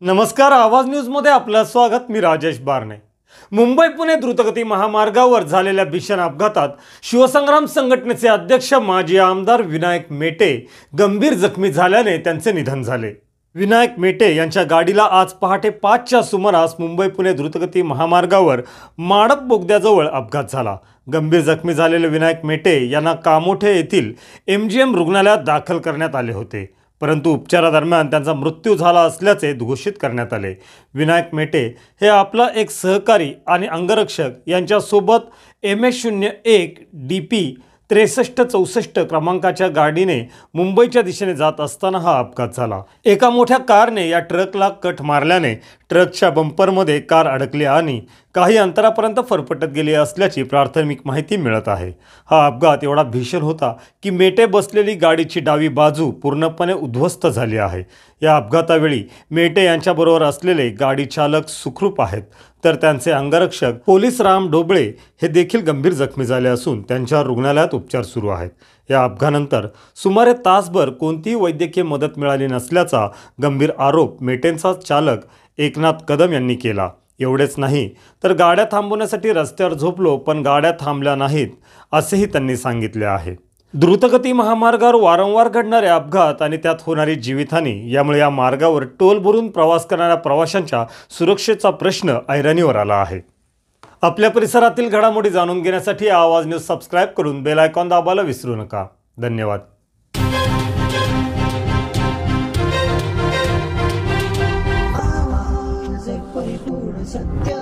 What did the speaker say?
नमस्कार आवाज न्यूज मध्ये आपलं स्वागत मी राजेश बारणे मुंबई पुणे द्रुतगती महामार्गावर झालेल्या भीषण अपघातात शिवसंग्राम संघटनेचे अध्यक्ष माजी आमदार विनायक मेटे गंभीर जखमी झाल्याने त्यांचे निधन झाले विनायक मेटे यांच्या गाडीला आज पहाटे पाचच्या सुमारास मुंबई पुणे द्रुतगती महामार्गावर माडप बोगद्याजवळ अपघात झाला गंभीर जखमी झालेले विनायक मेटे यांना कामोठे येथील एम जी एम रुग्णालयात दाखल करण्यात आले होते परंतु उपचारादरम्यान त्यांचा मृत्यू झाला असल्याचे घोषित करण्यात आले विनायक मेटे हे आपला एक सहकारी आणि अंगरक्षक यांच्यासोबत एम एस शून्य एक डी पी त्रेसष्ट चौसष्ट क्रमांकाच्या गाडीने मुंबईच्या दिशेने जात असताना हा अपघात झाला एका मोठ्या कारने या ट्रकला कट मारल्याने ट्रकच्या बंपरमध्ये कार अडकली आणि काही अंतरापर्यंत फरफटत गेली असल्याची प्राथमिक माहिती मिळत आहे हा अपघात एवढा भीषण होता की मेटे बसलेली गाडीची डावी बाजू पूर्णपणे उद्ध्वस्त झाली आहे या अपघातावेळी मेटे यांच्याबरोबर असलेले गाडी चालक सुखरूप आहेत तर त्यांचे अंगरक्षक पोलीस राम ढोबळे हे देखील गंभीर जखमी झाले असून त्यांच्यावर रुग्णालयात उपचार सुरू आहेत या अपघानंतर सुमारे तासभर कोणतीही वैद्यकीय मदत मिळाली नसल्याचा गंभीर आरोप मेटेनचा चालक एकनाथ कदम यांनी केला एवढेच नाही तर गाड्या थांबवण्यासाठी रस्त्यावर झोपलो पण गाड्या थांबल्या नाहीत असेही त्यांनी सांगितले आहे द्रुतगती महामार्गावर वारंवार घडणारे अपघात आणि त्यात होणारी जीवितहानी यामुळे या मार्गावर टोल भरून प्रवास करणाऱ्या प्रवाशांच्या सुरक्षेचा प्रश्न ऐरणीवर आला आहे आपल्या परिसरातील घडामोडी जाणून घेण्यासाठी आवाज न्यूज सबस्क्राईब करून बेल आयकॉन दाबायला विसरू नका धन्यवाद सत्य